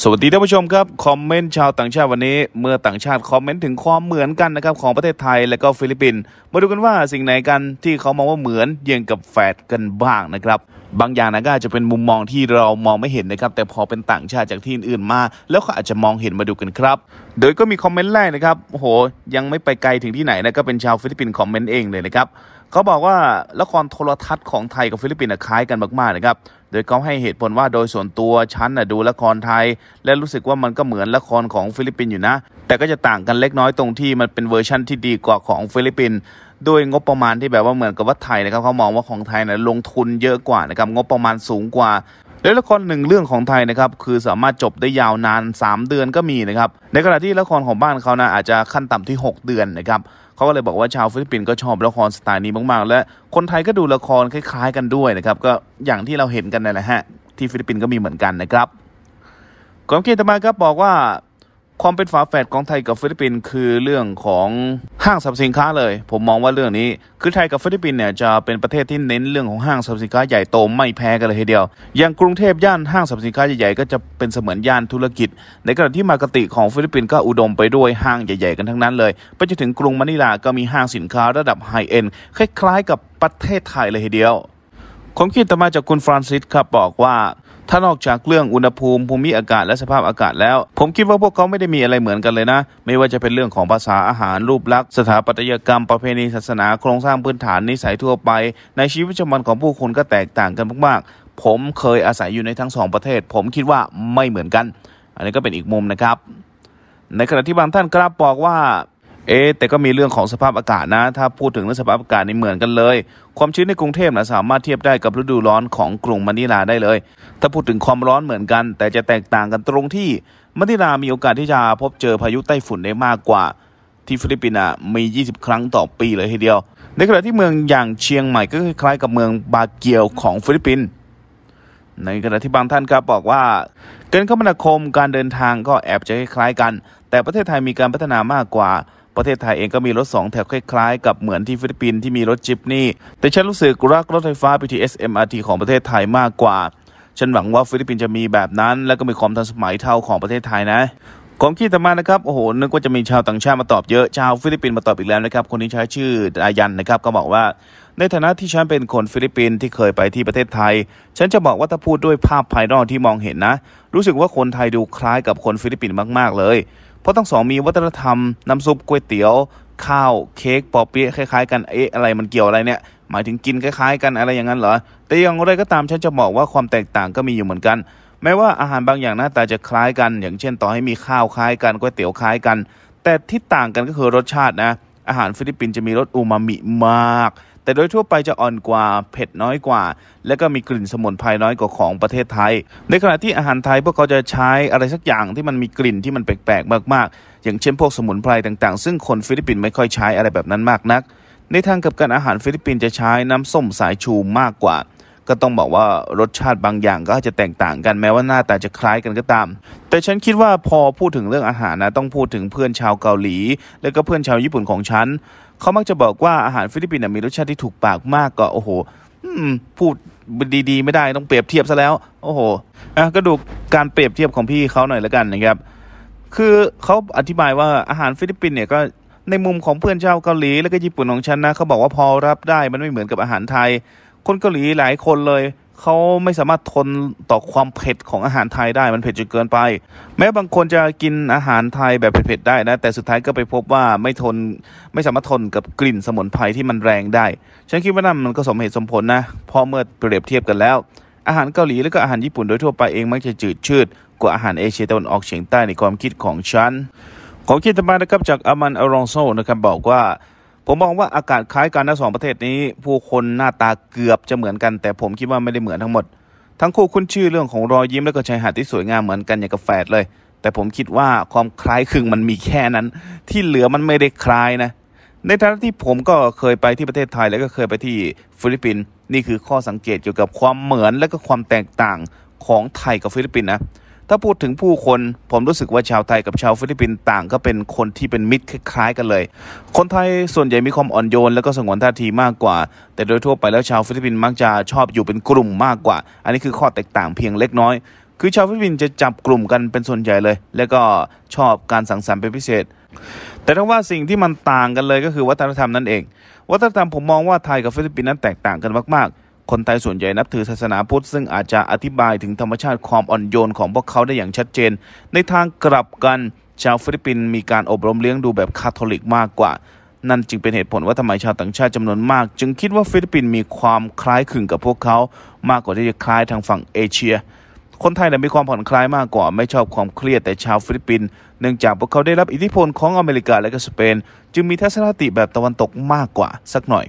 สวัสดีท่านผู้ชมครับคอมเมนต์ชาวต่างชาติวันนี้เมื่อต่างชาติคอมเมนต์ถึงความเหมือนกันนะครับของประเทศไทยและก็ฟิลิปปินส์มาดูกันว่าสิ่งไหนกันที่เขามองว่าเหมือน เยี่ยงกับแฝดกันบ้างนะครับบางอย่างนะก็อาจจะเป็นมุมมองที่เรามองไม่เห็นนะครับ แต่พอเป็นต่างชาติจากที่อื่นมาแล้วเขาอาจจะมองเห็นมาดูกันครับ โดยก็มีคอมเมนต์แรกนะครับโห ยังไม่ไปไกลถึงที่ไหนนะก็เป็นชาวฟิลิปปินส์คอมเมนต์เองเลยนะครับเขาบอกว่าละครโทรทัศน์ของไทยกับฟิลิปปินส์คล้ายกันมากๆนะครับ โดยเขาให้เหตุผลว่าโดยส่วนตัวฉันนะดูละครไทย และรู้สึกว่ามันก็เหมือนละครของฟิลิปปินส์อยู่นะ แต่ก็จะต่างกันเล็กน้อยตรงที่มันเป็นเวอร์ชั่นที่ดีกว่าของฟิลิปปินส์ด้วยงบประมาณที่แบบว่าเหมือนกับว่าไทยนะครับ เขามองว่าของไทยนะลงทุนเยอะกว่านะครับงบประมาณสูงกว่าลดยละครหนึ่งเรื่องของไทยนะครับคือสามารถจบได้ยาวนาน 3 เดือนก็มีนะครับในขณะที่ละครของบ้านเขานะอาจจะขั้นต่ำที่ 6 เดือนนะครับ เขาก็เลยบอกว่าชาวฟิลิปปินส์ก็ชอบละครสไตล์นี้มากๆและคนไทยก็ดูละครคล้ายๆ กันด้วยนะครับ ก็อย่างที่เราเห็นกันนั่นแหละฮะที่ฟิลิปปินส์ก็มีเหมือนกันนะครับกอมเกียรติมาครับบอกว่าความเป็นฝาแฝดของไทยกับฟิลิปปินส์คือเรื่องของห้างสรรพสินค้าเลยผมมองว่าเรื่องนี้คือไทยกับฟิลิปปินส์เนี่ยจะเป็นประเทศที่เน้นเรื่องของห้างสรรพสินค้าใหญ่โตไม่แพ้กันเลยทีเดียวอย่างกรุงเทพย่านห้างสรรพสินค้าใหญ่ๆก็จะเป็นเสมือนย่านธุรกิจ ในขณะที่มากติของฟิลิปปินส์ก็อุดมไปด้วยห้างใหญ่ๆ กันทั้งนั้นเลย ไปจนถึงกรุงมะนิลาก็มีห้างสินค้าระดับไฮเอ็นคล้ายๆกับประเทศไทยเลยทีเดียวผมคิดต่อมาจากคุณฟรานซิสครับบอกว่าถ้านอกจากเรื่องอุณหภูมิภูมิอากาศและสภาพอากาศแล้ว ผมคิดว่าพวกเขาไม่ได้มีอะไรเหมือนกันเลยนะ ไม่ว่าจะเป็นเรื่องของภาษาอาหารรูปลักษณ์สถาปัตยกรรม ประเพณีศาสนาโครงสร้างพื้นฐาน นิสัยทั่วไป ในชีวิตประจำวันของผู้คนก็แตกต่างกันมากๆ ผมเคยอาศัยอยู่ในทั้งสองประเทศ ผมคิดว่าไม่เหมือนกัน อันนี้ก็เป็นอีกมุมนะครับ ในขณะที่บางท่านกล้าบอกว่าเอ๊แต่ก็มีเรื่องของสภาพอากาศนะ ถ้าพูดถึงเรื่องสภาพอากาศนี่เหมือนกันเลย ความชื้นในกรุงเทพนะสามารถเทียบได้กับฤดูร้อนของกรุงมะนิลาได้เลย ถ้าพูดถึงความร้อนเหมือนกัน แต่จะแตกต่างกันตรงที่มะนิลามีโอกาสที่จะพบเจอพายุไต้ฝุ่นได้มากกว่า ที่ฟิลิปปินส์มี 20 ครั้งต่อปีเลยทีเดียว ในขณะที่เมืองอย่างเชียงใหม่ก็คล้ายกับเมืองบาเกียวของฟิลิปปินส์ในขณะที่บางท่านครับบอกว่ากินคมนาคมการเดินทางก็แอบจะคล้ายกัน แต่ประเทศไทยมีการพัฒนามากกว่าประเทศไทยเองก็มีรถสองแถวคล้าย ๆกับเหมือนที่ฟิลิปปินส์ที่มีรถจิปนี่แต่ฉันรู้สึกรักรถไฟฟ้า BTS MRT ของประเทศไทยมากกว่า ฉันหวังว่าฟิลิปปินส์จะมีแบบนั้น และก็มีความทันสมัยเท่าของประเทศไทยนะผมคิดต่อมานะครับโอ้โหนึกว่าจะมีชาวต่างชาติมาตอบเยอะชาวฟิลิปปินส์มาตอบอีกแล้วนะครับคนนี้ใช้ชื่ออายันนะครับก็บอกว่า ในฐานะที่ฉันเป็นคนฟิลิปปินส์ที่เคยไปที่ประเทศไทย ฉันจะบอกว่าถ้าพูดด้วยภาพภายนอกที่มองเห็นนะ รู้สึกว่าคนไทยดูคล้ายกับคนฟิลิปปินส์มากๆเลยเพราะทั้งสองมีวัฒนธรรมน้ำซุปก๋วยเตี๋ยวข้าวเค้กปอเปี๊ยะคล้าย ๆกันเอ๊ะอะไร มันเกี่ยวอะไรเนี่ยหมายถึงกินคล้าย ๆ กันอะไรอย่างนั้นเหรอแต่อย่างไรก็ตามฉันจะบอกว่าความแตกต่างก็มีอยู่เหมือนกัน แม้ว่าอาหารบางอย่างหน้าตาจะคล้ายกัน อย่างเช่น ต่อให้มีข้าวคล้ายกันก๋วยเตี๋ยวคล้ายกัน แต่ที่ต่างกันก็คือรสชาตินะ อาหารฟิลิปปินส์จะมีรสอูมามิมากแต่โดยทั่วไปจะอ่อนกว่าเผ็ดน้อยกว่า และก็มีกลิ่นสมุนไพรน้อยกว่าของประเทศไทย ในขณะที่อาหารไทยพวกเขาจะใช้อะไรสักอย่างที่มันมีกลิ่นที่มันแปลกๆ มากๆ อย่างเช่นพวกสมุนไพรต่าง ๆ ซึ่งคนฟิลิปปินส์ไม่ค่อยใช้อะไรแบบนั้นมากนัก ในทางกับการอาหารฟิลิปปินส์จะใช้น้ำส้มสายชูมากกว่า ก็ต้องบอกว่ารสชาติบางอย่างก็จะแตกต่างกันแม้ว่าหน้าตาจะคล้ายกันก็ตาม แต่ฉันคิดว่าพอพูดถึงเรื่องอาหารนะต้องพูดถึงเพื่อนชาวเกาหลี และก็เพื่อนชาวญี่ปุ่นของฉันเขามักจะบอกว่าอาหารฟิลิปปินส์มีรสชาติที่ถูกปากมากก็โอ้โหพูดดีๆไม่ได้ต้องเปรียบเทียบซะแล้ว โอ้โหะก็ดูการเปรียบเทียบของพี่เขาหน่อยละกันนะครับคือเขาอธิบายว่าอาหารฟิลิปปินส์เนี่ยก็ในมุมของเพื่อนชาวเกาหลีและก็ญี่ปุ่นของฉันนะเขาบอกว่าพอรับได้มันไม่เหมือนกับอาหารไทย คนเกาหลีหลายคนเลยเขาไม่สามารถทนต่อความเผ็ดของอาหารไทยได้มันเผ็ดจนเกินไป แม้บางคนจะกินอาหารไทยแบบเผ็ดๆได้นะแต่สุดท้ายก็ไปพบว่าไม่ทนไม่สามารถทนกับกลิ่นสมุนไพรที่มันแรงได้ฉันคิดว่านั่นมันก็สมเหตุสมผลนะพอเมื่อเปรียบเทียบกันแล้ว อาหารเกาหลีและก็อาหารญี่ปุ่นโดยทั่วไปเองมักจะจืดชืดกว่าอาหารเอเชียตะวันออกเฉียงใต้ในความคิดของฉันขอคิดธรรมปนะครับจากอามันอารองโซนะครับบอกว่าผมมองว่าอากาศคล้ายกันนะสองประเทศนี้ ผู้คนหน้าตาเกือบจะเหมือนกัน แต่ผมคิดว่าไม่ได้เหมือนทั้งหมด ทั้งคู่คุ้นชื่อเรื่องของรอยยิ้มและก็ชายหาดที่สวยงามเหมือนกันอย่างกับแฟดเลย แต่ผมคิดว่าความคล้ายคลึงมันมีแค่นั้น ที่เหลือมันไม่ได้คล้ายนะ ในฐานะที่ผมก็เคยไปที่ประเทศไทยแล้วก็เคยไปที่ฟิลิปปินส์ นี่คือข้อสังเกตเกี่ยวกับความเหมือนและก็ความแตกต่างของไทยกับฟิลิปปินส์นะถ้าพูดถึงผู้คนผมรู้สึกว่าชาวไทยกับชาวฟิลิปปินส์ต่าง ก็เป็นคนที่เป็นมิตรคล้ายกันเลย คนไทยส่วนใหญ่มีความอ่อนโยนและก็สงวนท่าทีมากกว่า แต่โดยทั่วไปแล้วชาวฟิลิปปินส์มักจะชอบอยู่เป็นกลุ่มมากกว่า อันนี้คือข้อแตกต่างเพียงเล็กน้อย คือชาวฟิลิปปินส์จะจับกลุ่มกันเป็นส่วนใหญ่เลย และก็ชอบการสังสรรค์เป็นพิเศษ แต่ถ้าว่าสิ่งที่มันต่างกันเลย ก็คือวัฒนธรรมนั่นเอง วัฒนธรรมผมมองว่าไทยกับฟิลิปปินส์นั้นแตกต่างกันมากๆคนไทยส่วนใหญ่นับถือศาสนาพุทธ ซึ่งอาจจะอธิบายถึงธรรมชาติความอ่อนโยนของพวกเขาได้อย่างชัดเจน ในทางกลับกัน ชาวฟิลิปปินส์มีการอบรมเลี้ยงดูแบบคาทอลิกมากกว่า นั่นจึงเป็นเหตุผลว่าทำไมชาวต่างชาติจำนวนมาก จึงคิดว่าฟิลิปปินส์มีความคล้ายคลึงกับพวกเขา มากกว่าที่จะคล้ายทางฝั่งเอเชีย คนไทยมีความผ่อนคลายมากกว่าไม่ชอบความเครียดแต่ชาวฟิลิปปินส์เนื่องจากพวกเขาได้รับอิทธิพลของอเมริกาและก็สเปน จึงมีทัศนคติแบบตะวันตกมากกว่าสักหน่อย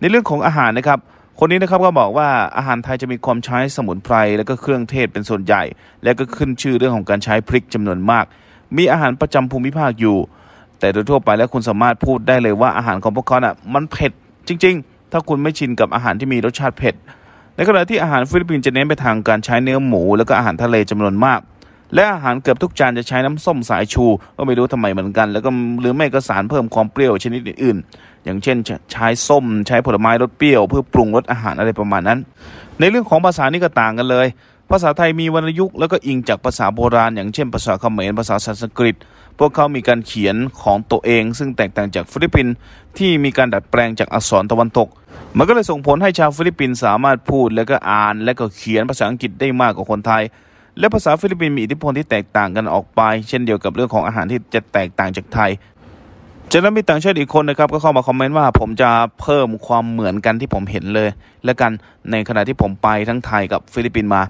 ในเรื่องของอาหารนะครับคนนี้นะครับ ก็บอกว่าอาหารไทยจะมีความใช้สมุนไพรและก็เครื่องเทศเป็นส่วนใหญ่ และก็ขึ้นชื่อเรื่องของการใช้พริกจำนวนมาก มีอาหารประจำภูมิภาคอยู่ แต่โดยทั่วไปแล้วคุณสามารถพูดได้เลยว่าอาหารของพวกเขานะ่ะมันเผ็ดจริงๆ ถ้าคุณไม่ชินกับอาหารที่มีรสชาติเผ็ดในขณะที่อาหารฟิลิปปินส์จะเน้นไปทางการใช้เนื้อหมู และก็อาหารทะเลจำนวนมาก และอาหารเกือบทุกจานจะใช้น้ำส้มสายชู ก็ไม่รู้ทำไมเหมือนกัน แล้วก็หรือไม่ก็สารเพิ่มความเปรี้ยวชนิดอื่นอย่างเช่นใช้ส้มใช้ผลไม้รสเปรี้ยวเพื่อปรุงรสอาหารอะไรประมาณนั้น ในเรื่องของภาษานี่ก็ต่างกันเลย ภาษาไทยมีวรรณยุกต์แล้วก็อิงจากภาษาโบราณ อย่างเช่นภาษาเขมรภาษาสันสกฤต พวกเขามีการเขียนของตัวเอง ซึ่งแตกต่างจากฟิลิปปินส์ที่มีการดัดแปลงจากอักษรตะวันตกมันก็เลยส่งผลให้ชาวฟิลิปปินส์สามารถพูดและก็อ่าน และก็เขียนภาษาอังกฤษได้มากกว่าคนไทย และภาษาฟิลิปปินส์มีอิทธิพลที่แตกต่างกันออกไป เช่นเดียวกับเรื่องของอาหารที่จะแตกต่างจากไทยจนมีต่างชาติอีกคนนะครับก็เข้ามาคอมเมนต์ว่าผมจะเพิ่มความเหมือนกันที่ผมเห็นเลยและกันในขณะที่ผมไปทั้งไทยกับฟิลิปปินส์มา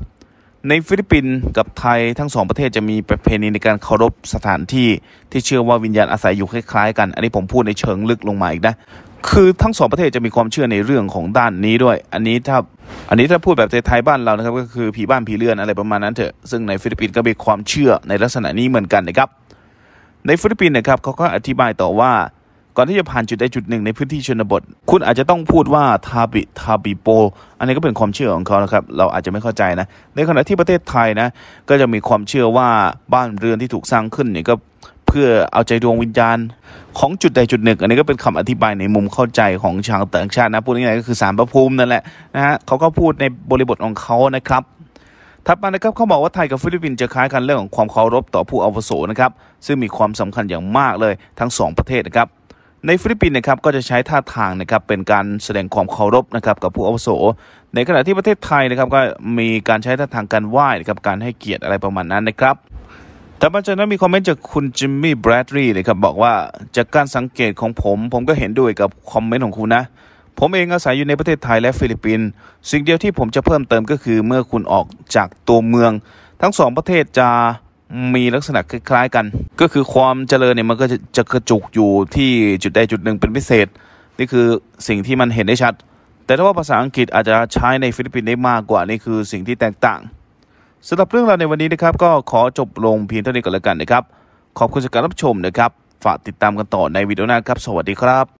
ในฟิลิปปินส์กับไทยทั้งสองประเทศจะมีประเพณีในการเคารพสถานที่ ที่เชื่อว่าวิญญาณอาศัยอยู่คล้ายๆกันอันนี้ผมพูดในเชิงลึกลงมาอีกนะคือทั้งสองประเทศจะมีความเชื่อในเรื่องของด้านนี้ด้วย อันนี้ถ้าอันนี้ถ้าพูดแบบไทยบ้านเรานะครับก็คือผีบ้านผีเลือนอะไรประมาณนั้นเถอะซึ่งในฟิลิปปินส์ก็มีความเชื่อในลักษณะนี้เหมือนกันนะครับในฟิลิปปินส์นะครับเขาก็อธิบายต่อว่าก่อนที่จะผ่านจุดใดจุดหนึ่งในพื้นที่ชนบท คุณอาจจะต้องพูดว่าทาบิทาบิโปอันนี้ก็เป็นความเชื่อของเขานะครับ เราอาจจะไม่เข้าใจนะ ในขณะที่ประเทศไทยนะ ก็จะมีความเชื่อว่าบ้านเรือนที่ถูกสร้างขึ้นเนี่ยก็เพื่อเอาใจดวงวิญญาณของจุดใดจุดหนึ่งอันนี้ก็เป็นคำอธิบายในมุมเข้าใจของชาวต่างชาตินะ พูดง่ายๆก็คือสารประภูมินั่นแหละนะฮะเขาก็พูดในบริบทของเขานะครับถัดมานะครับเขาบอกว่าไทยกับฟิลิปปินส์จะคล้ายกันเรื่องของความเคารพต่อผู้อาวุโสนะครับซึ่งมีความสำคัญอย่างมากเลยทั้ง 2 ประเทศนะครับ ในฟิลิปปินส์นะครับก็จะใช้ท่าทางนะครับเป็นการแสดงความเคารพนะครับกับผู้อาวุโส ในขณะที่ประเทศไทยนะครับก็มีการใช้ท่าทางการไหว้นะครับการให้เกียรติอะไรประมาณนั้นนะครับแต่มาจากนั้นมีคอมเมนต์จากคุณจิมมี่แบรดลีย์นะครับบอกว่าจากการสังเกตของผม ผมก็เห็นด้วยกับคอมเมนต์ของคุณนะผมเองอาศัยอยู่ในประเทศไทยและฟิลิปปินส์สิ่งเดียวที่ผมจะเพิ่มเติมก็คือเมื่อคุณออกจากตัวเมือง ทั้งสองประเทศจะมีลักษณะคล้ายๆกัน ก็คือความเจริญเนี่ยมันก็จะกระจุกอยู่ที่จุดใดจุดหนึ่งเป็นพิเศษ นี่คือสิ่งที่มันเห็นได้ชัด แต่ถ้าว่าภาษาอังกฤษอาจจะใช้ในฟิลิปปินส์ได้มากกว่านี่คือสิ่งที่แตกต่างสำหรับเรื่องราวในวันนี้นะครับก็ขอจบลงเพียงเท่านี้ก่อนแล้วกันนะครับขอบคุณสำหรับการรับชมนะครับ ฝากติดตามกันต่อในวิดีโอหน้าครับ สวัสดีครับ